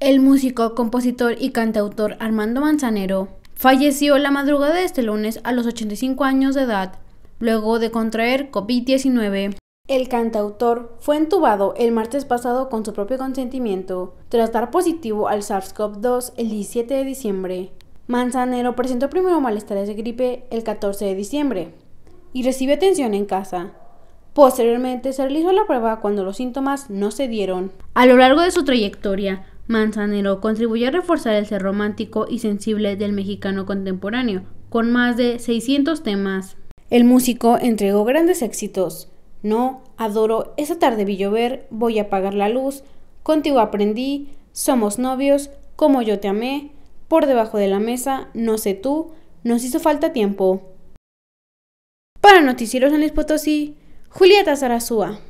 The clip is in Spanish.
El músico, compositor y cantautor Armando Manzanero falleció la madrugada de este lunes a los 85 años de edad, luego de contraer COVID-19. El cantautor fue entubado el martes pasado con su propio consentimiento, tras dar positivo al SARS-CoV-2 el 17 de diciembre. Manzanero presentó primero malestares de gripe el 14 de diciembre y recibe atención en casa. Posteriormente se realizó la prueba cuando los síntomas no se dieron. A lo largo de su trayectoria, Manzanero contribuyó a reforzar el ser romántico y sensible del mexicano contemporáneo, con más de 600 temas. El músico entregó grandes éxitos. No, adoro, esa tarde vi llover, voy a apagar la luz, contigo aprendí, somos novios, como yo te amé, por debajo de la mesa, no sé tú, nos hizo falta tiempo. Para Noticieros en Potosí, Julieta Zarazúa.